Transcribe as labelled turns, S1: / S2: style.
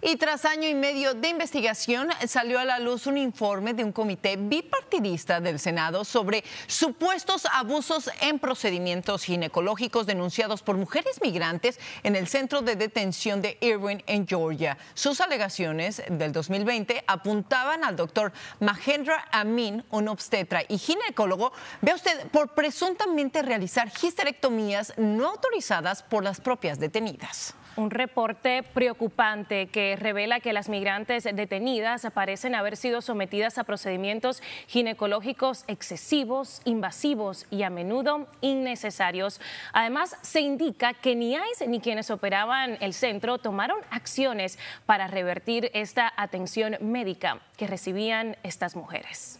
S1: Y tras año y medio de investigación salió a la luz un informe de un comité bipartidista del Senado sobre supuestos abusos en procedimientos ginecológicos denunciados por mujeres migrantes en el centro de detención de Irwin en Georgia. Sus alegaciones del 2020 apuntaban al doctor Mahendra Amin, un obstetra y ginecólogo, vea usted, por presuntamente realizar histerectomías no autorizadas por las propias detenidas un reporte preocupante
S2: que revela que las migrantes detenidas parecen haber sido sometidas a procedimientos ginecológicos excesivos, invasivos y a menudo innecesarios. Además, se indica que ni ICE ni quienes operaban el centro tomaron acciones para revertir esta atención médica que recibían estas mujeres.